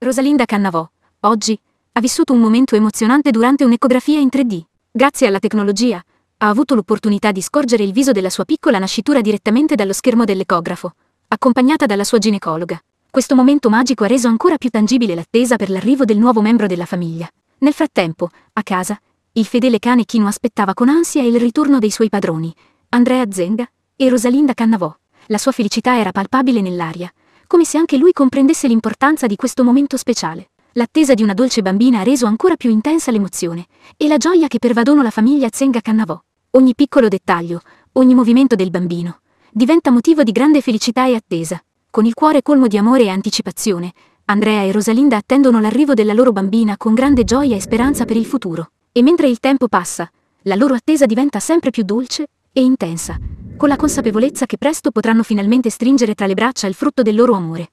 Rosalinda Cannavò, oggi, ha vissuto un momento emozionante durante un'ecografia in 3D. Grazie alla tecnologia, ha avuto l'opportunità di scorgere il viso della sua piccola nascitura direttamente dallo schermo dell'ecografo, accompagnata dalla sua ginecologa. Questo momento magico ha reso ancora più tangibile l'attesa per l'arrivo del nuovo membro della famiglia. Nel frattempo, a casa, il fedele cane Kino aspettava con ansia il ritorno dei suoi padroni, Andrea Zenga e Rosalinda Cannavò. La sua felicità era palpabile nell'aria, come se anche lui comprendesse l'importanza di questo momento speciale. L'attesa di una dolce bambina ha reso ancora più intensa l'emozione e la gioia che pervadono la famiglia Zenga Cannavò. Ogni piccolo dettaglio, ogni movimento del bambino, diventa motivo di grande felicità e attesa. Con il cuore colmo di amore e anticipazione, Andrea e Rosalinda attendono l'arrivo della loro bambina con grande gioia e speranza per il futuro. E mentre il tempo passa, la loro attesa diventa sempre più dolce e intensa, con la consapevolezza che presto potranno finalmente stringere tra le braccia il frutto del loro amore.